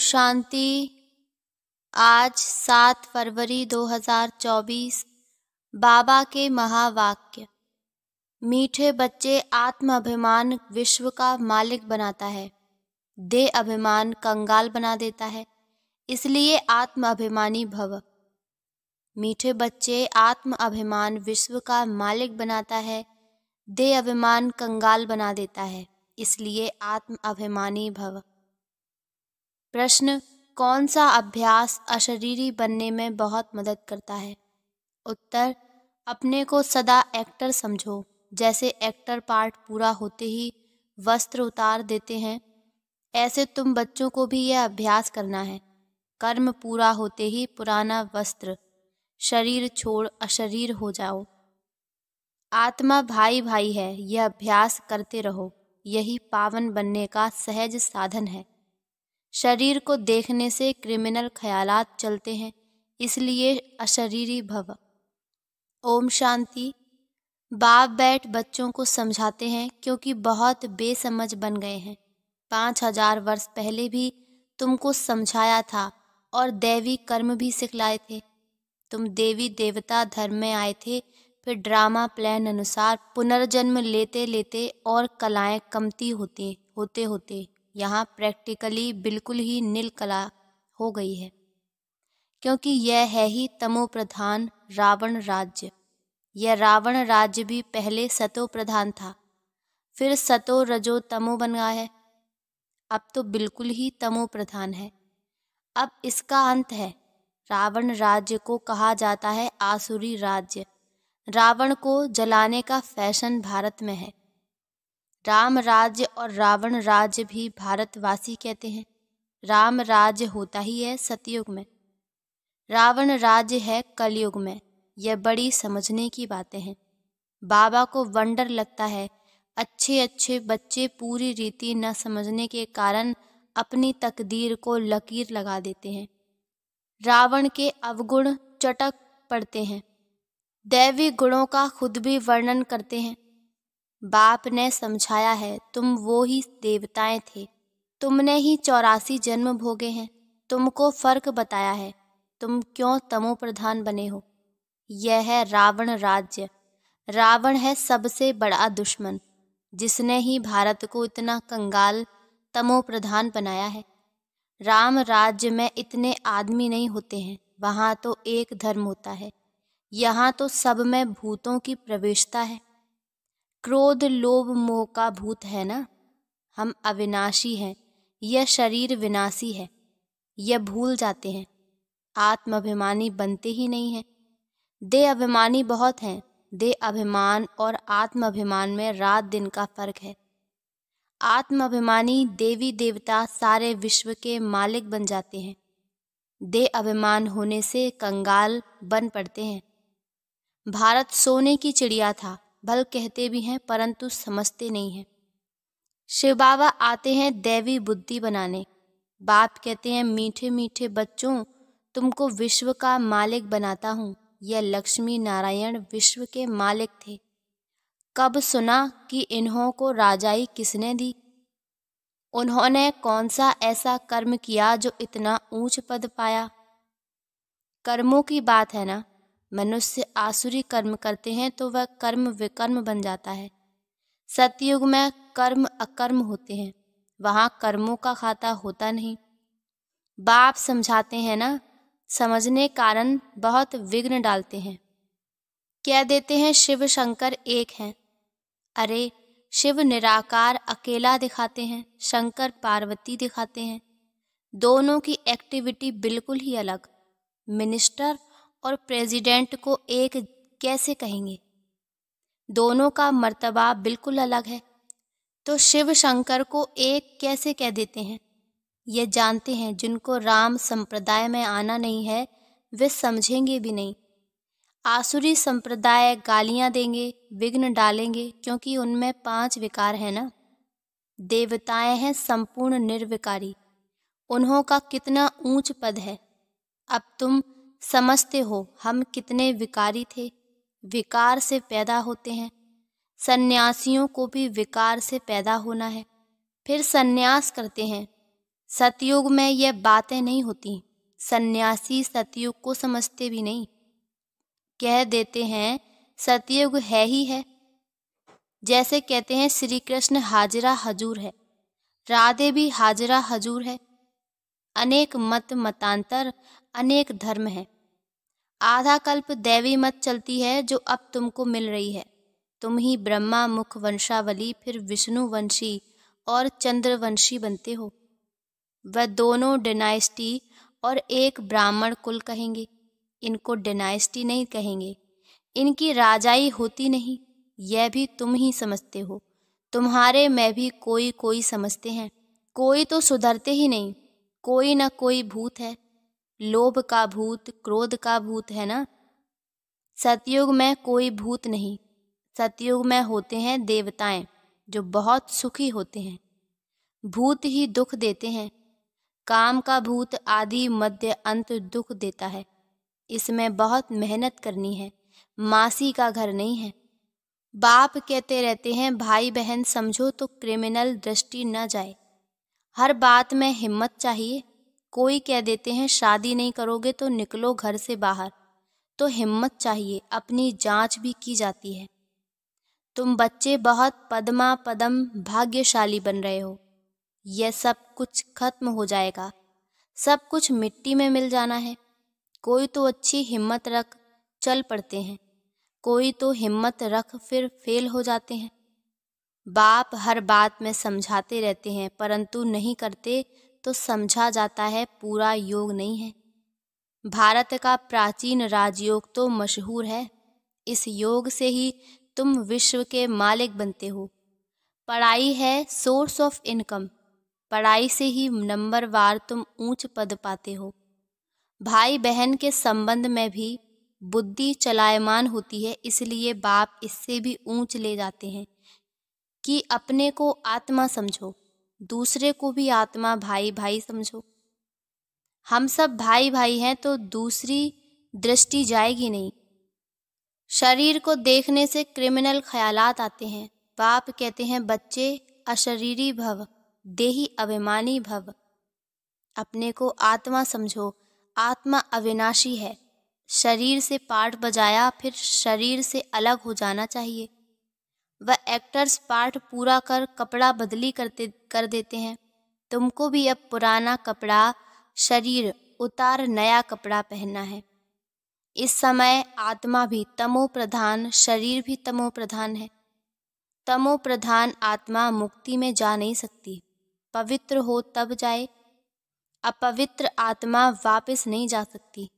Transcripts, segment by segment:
शांति आज सात फरवरी 2024 बाबा के महावाक्य मीठे बच्चे आत्म अभिमान विश्व का मालिक बनाता है दे अभिमान कंगाल बना देता है इसलिए आत्म अभिमानी भव मीठे बच्चे आत्म अभिमान विश्व का मालिक बनाता है दे अभिमान कंगाल बना देता है इसलिए आत्म अभिमानी भव प्रश्न कौन सा अभ्यास अशरीरी बनने में बहुत मदद करता है उत्तर अपने को सदा एक्टर समझो जैसे एक्टर पार्ट पूरा होते ही वस्त्र उतार देते हैं ऐसे तुम बच्चों को भी यह अभ्यास करना है कर्म पूरा होते ही पुराना वस्त्र शरीर छोड़ अशरीर हो जाओ आत्मा भाई भाई है यह अभ्यास करते रहो यही पावन बनने का सहज साधन है शरीर को देखने से क्रिमिनल ख्यालात चलते हैं इसलिए अशरीरी भव ओम शांति बाप बैठ बच्चों को समझाते हैं क्योंकि बहुत बेसमझ बन गए हैं पाँच हजार वर्ष पहले भी तुमको समझाया था और दैवी कर्म भी सिखलाए थे तुम देवी देवता धर्म में आए थे फिर ड्रामा प्लान अनुसार पुनर्जन्म लेते लेते और कलाएं कमती होती होते होते यहाँ प्रैक्टिकली बिल्कुल ही नील कला हो गई है क्योंकि यह है ही तमो प्रधान रावण राज्य यह रावण राज्य भी पहले सतो प्रधान था फिर सतो रजो तमो बन गया है अब तो बिल्कुल ही तमो प्रधान है अब इसका अंत है रावण राज्य को कहा जाता है आसुरी राज्य रावण को जलाने का फैशन भारत में है राम राज्य और रावण राज्य भी भारतवासी कहते हैं राम राज्य होता ही है सतयुग में रावण राज्य है कलयुग में यह बड़ी समझने की बातें हैं बाबा को वंडर लगता है अच्छे अच्छे बच्चे पूरी रीति न समझने के कारण अपनी तकदीर को लकीर लगा देते हैं रावण के अवगुण चटक पड़ते हैं दैवी गुणों का खुद भी वर्णन करते हैं बाप ने समझाया है तुम वो ही देवताएं थे तुमने ही चौरासी जन्म भोगे हैं तुमको फर्क बताया है तुम क्यों तमो प्रधान बने हो यह है रावण राज्य रावण है सबसे बड़ा दुश्मन जिसने ही भारत को इतना कंगाल तमो प्रधान बनाया है राम राज्य में इतने आदमी नहीं होते हैं वहाँ तो एक धर्म होता है यहाँ तो सब में भूतों की प्रवेशता है क्रोध लोभ मोह का भूत है ना हम अविनाशी हैं यह शरीर विनाशी है यह भूल जाते हैं आत्माभिमानी बनते ही नहीं हैं दे अभिमानी बहुत हैं दे अभिमान और आत्माभिमान में रात दिन का फर्क है आत्माभिमानी देवी देवता सारे विश्व के मालिक बन जाते हैं दे अभिमान होने से कंगाल बन पड़ते हैं भारत सोने की चिड़िया था भल कहते भी हैं परंतु समझते नहीं हैं शिव बाबा आते हैं दैवी बुद्धि बनाने बाप कहते हैं मीठे मीठे बच्चों तुमको विश्व का मालिक बनाता हूँ यह लक्ष्मी नारायण विश्व के मालिक थे कब सुना कि इन्हों को राजाई किसने दी उन्होंने कौन सा ऐसा कर्म किया जो इतना ऊंच पद पाया कर्मों की बात है ना मनुष्य आसुरी कर्म करते हैं तो वह कर्म विकर्म बन जाता है सतयुग में कर्म अकर्म होते हैं वहाँ कर्मों का खाता होता नहीं बाप समझाते हैं ना समझने कारण बहुत विघ्न डालते हैं कह देते हैं शिव शंकर एक हैं अरे शिव निराकार अकेला दिखाते हैं शंकर पार्वती दिखाते हैं दोनों की एक्टिविटी बिल्कुल ही अलग मिनिस्टर और प्रेसिडेंट को एक कैसे कहेंगे दोनों का मर्तबा बिल्कुल अलग है तो शिव शंकर को एक कैसे कह देते हैं ये जानते हैं जिनको राम संप्रदाय में आना नहीं है वे समझेंगे भी नहीं आसुरी संप्रदाय गालियां देंगे विघ्न डालेंगे क्योंकि उनमें पांच विकार हैं ना देवताएं हैं संपूर्ण निर्विकारी उन्हों का कितना ऊंच पद है अब तुम समझते हो हम कितने विकारी थे विकार से पैदा होते हैं सन्यासियों को भी विकार से पैदा होना है फिर सन्यास करते हैं सतयुग में यह बातें नहीं होती सन्यासी सतयुग को समझते भी नहीं कह देते हैं सतयुग है ही है जैसे कहते हैं श्री कृष्ण हाजरा हजूर है राधे भी हाजरा हजूर है अनेक मत मतांतर अनेक धर्म हैं आधा कल्प दैवी मत चलती है जो अब तुमको मिल रही है तुम ही ब्रह्मा मुख वंशावली फिर विष्णु वंशी और चंद्रवंशी बनते हो वह दोनों डेनाइस्टी और एक ब्राह्मण कुल कहेंगे इनको डेनाइस्टी नहीं कहेंगे इनकी राजाई होती नहीं यह भी तुम ही समझते हो तुम्हारे में भी कोई कोई समझते हैं कोई तो सुधरते ही नहीं कोई ना कोई भूत है लोभ का भूत क्रोध का भूत है ना सतयुग में कोई भूत नहीं सतयुग में होते हैं देवताएं जो बहुत सुखी होते हैं भूत ही दुख देते हैं काम का भूत आदि मध्य अंत दुख देता है इसमें बहुत मेहनत करनी है मासी का घर नहीं है बाप कहते रहते हैं भाई बहन समझो तो क्रिमिनल दृष्टि न जाए हर बात में हिम्मत चाहिए कोई कह देते हैं शादी नहीं करोगे तो निकलो घर से बाहर तो हिम्मत चाहिए अपनी जांच भी की जाती है तुम बच्चे बहुत पदमा पदम भाग्यशाली बन रहे हो यह सब कुछ खत्म हो जाएगा सब कुछ मिट्टी में मिल जाना है कोई तो अच्छी हिम्मत रख चल पड़ते हैं कोई तो हिम्मत रख फिर फेल हो जाते हैं बाप हर बात में समझाते रहते हैं परंतु नहीं करते तो समझा जाता है पूरा योग नहीं है भारत का प्राचीन राजयोग तो मशहूर है इस योग से ही तुम विश्व के मालिक बनते हो पढ़ाई है सोर्स ऑफ इनकम पढ़ाई से ही नंबर वार तुम ऊंच पद पाते हो भाई बहन के संबंध में भी बुद्धि चलायमान होती है इसलिए बाप इससे भी ऊंच ले जाते हैं कि अपने को आत्मा समझो दूसरे को भी आत्मा भाई भाई समझो हम सब भाई भाई हैं तो दूसरी दृष्टि जाएगी नहीं शरीर को देखने से क्रिमिनल ख्यालात आते हैं बाप कहते हैं बच्चे अशरीरी भव देही अभिमानी भव अपने को आत्मा समझो आत्मा अविनाशी है शरीर से पाठ बजाया फिर शरीर से अलग हो जाना चाहिए वह एक्टर्स पार्ट पूरा कर कपड़ा बदली करते कर देते हैं तुमको भी अब पुराना कपड़ा शरीर उतार नया कपड़ा पहनना है इस समय आत्मा भी तमो प्रधान शरीर भी तमो प्रधान है तमो प्रधान आत्मा मुक्ति में जा नहीं सकती पवित्र हो तब जाए अपवित्र आत्मा वापस नहीं जा सकती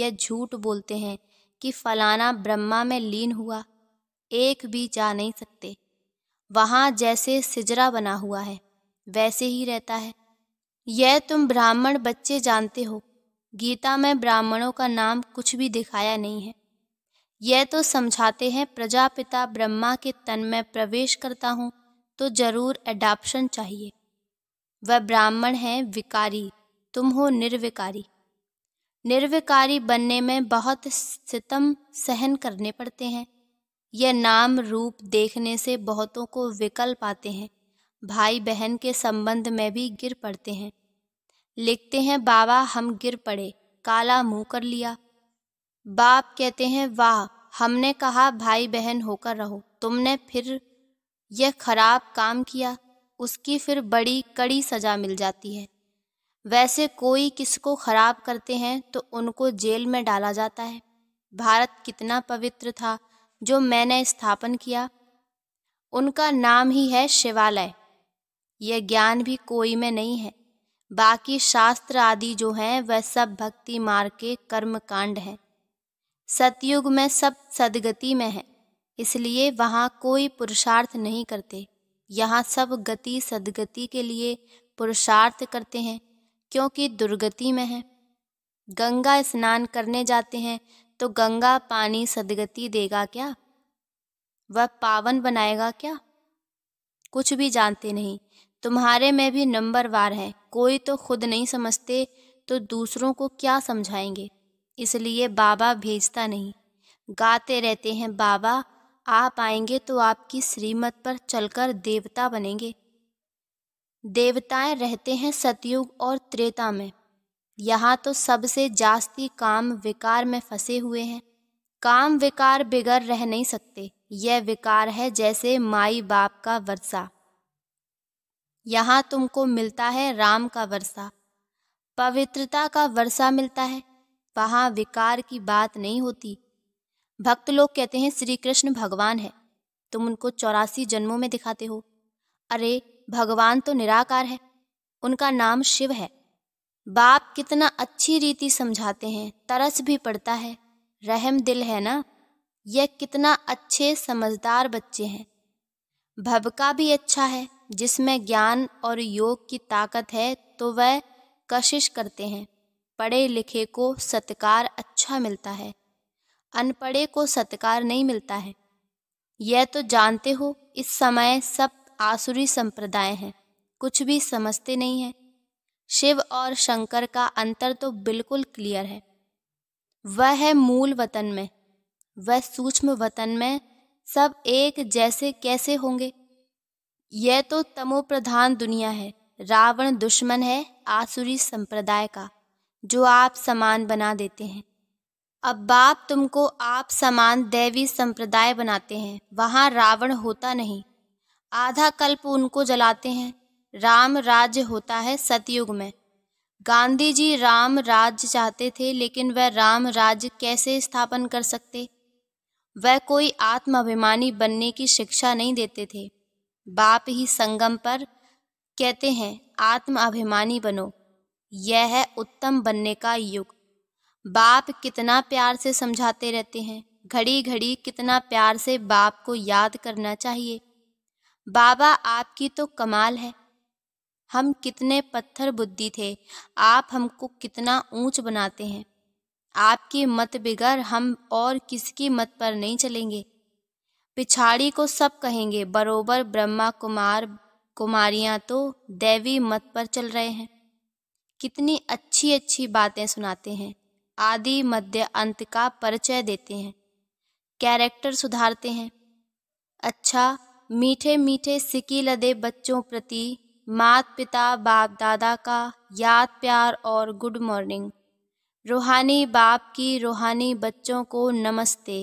यह झूठ बोलते हैं कि फलाना ब्रह्मा में लीन हुआ एक भी जा नहीं सकते वहाँ जैसे सिजरा बना हुआ है वैसे ही रहता है यह तुम ब्राह्मण बच्चे जानते हो गीता में ब्राह्मणों का नाम कुछ भी दिखाया नहीं है यह तो समझाते हैं प्रजापिता ब्रह्मा के तन में प्रवेश करता हूँ तो जरूर एडाप्शन चाहिए वह ब्राह्मण है विकारी तुम हो निर्विकारी निर्विकारी बनने में बहुत सितम सहन करने पड़ते हैं यह नाम रूप देखने से बहुतों को विकल्प आते हैं भाई बहन के संबंध में भी गिर पड़ते हैं लिखते हैं बाबा हम गिर पड़े काला मुंह कर लिया बाप कहते हैं वाह हमने कहा भाई बहन होकर रहो तुमने फिर यह खराब काम किया उसकी फिर बड़ी कड़ी सजा मिल जाती है वैसे कोई किसको खराब करते हैं तो उनको जेल में डाला जाता है भारत कितना पवित्र था जो मैंने स्थापन किया उनका नाम ही है शिवालय यह ज्ञान भी कोई में नहीं है बाकी शास्त्र आदि जो हैं वह सब भक्ति मार्ग के कर्म कांड हैं सतयुग में सब सदगति में है इसलिए वहाँ कोई पुरुषार्थ नहीं करते यहाँ सब गति सदगति के लिए पुरुषार्थ करते हैं क्योंकि दुर्गति में है गंगा स्नान करने जाते हैं तो गंगा पानी सदगति देगा क्या वह पावन बनाएगा क्या कुछ भी जानते नहीं तुम्हारे में भी नंबर वार है कोई तो खुद नहीं समझते तो दूसरों को क्या समझाएंगे इसलिए बाबा भेजता नहीं गाते रहते हैं बाबा आप आएंगे तो आपकी श्रीमत पर चलकर देवता बनेंगे देवताएं रहते हैं सतयुग और त्रेता में यहाँ तो सबसे जास्ती काम विकार में फंसे हुए हैं काम विकार बिगड़ रह नहीं सकते यह विकार है जैसे माई बाप का वर्षा यहाँ तुमको मिलता है राम का वर्षा पवित्रता का वर्षा मिलता है वहाँ विकार की बात नहीं होती भक्त लोग कहते हैं श्री कृष्ण भगवान है तुम उनको चौरासी जन्मों में दिखाते हो अरे भगवान तो निराकार है उनका नाम शिव है बाप कितना अच्छी रीति समझाते हैं तरस भी पड़ता है रहम दिल है ना यह कितना अच्छे समझदार बच्चे हैं भबका भी अच्छा है जिसमें ज्ञान और योग की ताकत है तो वह कशिश करते हैं पढ़े लिखे को सत्कार अच्छा मिलता है अनपढ़े को सत्कार नहीं मिलता है यह तो जानते हो इस समय सब आसुरी संप्रदाय हैं कुछ भी समझते नहीं हैं शिव और शंकर का अंतर तो बिल्कुल क्लियर है वह है मूल वतन में वह सूक्ष्म वतन में सब एक जैसे कैसे होंगे यह तो तमो प्रधान दुनिया है रावण दुश्मन है आसुरी संप्रदाय का जो आप समान बना देते हैं अब बाप तुमको आप समान दैवी संप्रदाय बनाते हैं वहाँ रावण होता नहीं आधा कल्प उनको जलाते हैं राम राज्य होता है सतयुग में गांधी जी राम राज्य चाहते थे लेकिन वह राम राज्य कैसे स्थापन कर सकते वह कोई आत्माभिमानी बनने की शिक्षा नहीं देते थे बाप ही संगम पर कहते हैं आत्माभिमानी बनो यह है उत्तम बनने का युग बाप कितना प्यार से समझाते रहते हैं घड़ी घड़ी कितना प्यार से बाप को याद करना चाहिए बाबा आपकी तो कमाल है हम कितने पत्थर बुद्धि थे आप हमको कितना ऊंच बनाते हैं आपकी मत बिगर हम और किसकी मत पर नहीं चलेंगे पिछाड़ी को सब कहेंगे बरोबर ब्रह्मा कुमार कुमारियां तो देवी मत पर चल रहे हैं कितनी अच्छी अच्छी बातें सुनाते हैं आदि मध्य अंत का परिचय देते हैं कैरेक्टर सुधारते हैं अच्छा मीठे मीठे सिकी लदे बच्चों प्रति मात पिता बाप दादा का याद प्यार और गुड मॉर्निंग रूहानी बाप की रूहानी बच्चों को नमस्ते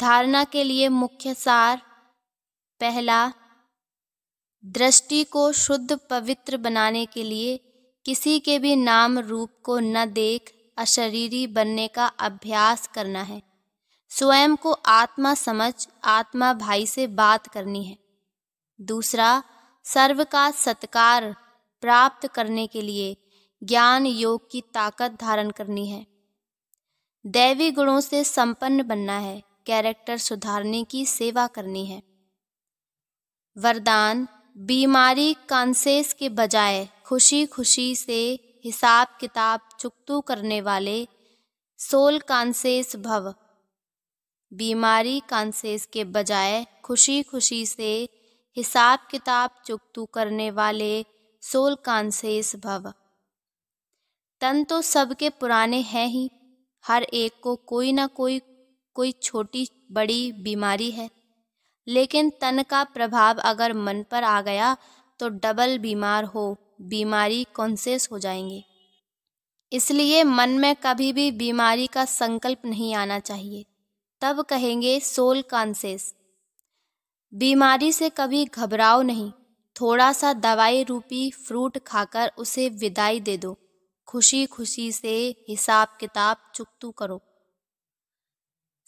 धारणा के लिए मुख्य सार पहला दृष्टि को शुद्ध पवित्र बनाने के लिए किसी के भी नाम रूप को न देख अशरीरी बनने का अभ्यास करना है स्वयं को आत्मा समझ आत्मा भाई से बात करनी है दूसरा सर्व का सत्कार प्राप्त करने के लिए ज्ञान योग की ताकत धारण करनी है दैवी गुणों से संपन्न बनना है कैरेक्टर सुधारने की सेवा करनी है वरदान बीमारी कॉन्सेस के बजाय खुशी खुशी से हिसाब किताब चुकतू करने वाले सोल कॉन्सेस भव बीमारी कॉन्सेस के बजाय खुशी खुशी से हिसाब किताब चुगतू करने वाले सोल कांसेस भव तन तो सबके पुराने हैं ही हर एक को कोई ना कोई कोई छोटी बड़ी बीमारी है लेकिन तन का प्रभाव अगर मन पर आ गया तो डबल बीमार हो बीमारी कॉन्सेस हो जाएंगे इसलिए मन में कभी भी बीमारी का संकल्प नहीं आना चाहिए तब कहेंगे सोल कॉन्सेस बीमारी से कभी घबराओ नहीं थोड़ा सा दवाई रूपी फ्रूट खाकर उसे विदाई दे दो खुशी खुशी से हिसाब किताब चुकतू करो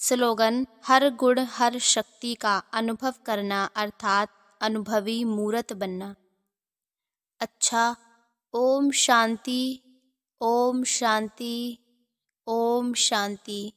स्लोगन हर गुण हर शक्ति का अनुभव करना अर्थात अनुभवी मूर्त बनना अच्छा ओम शांति ओम शांति ओम शांति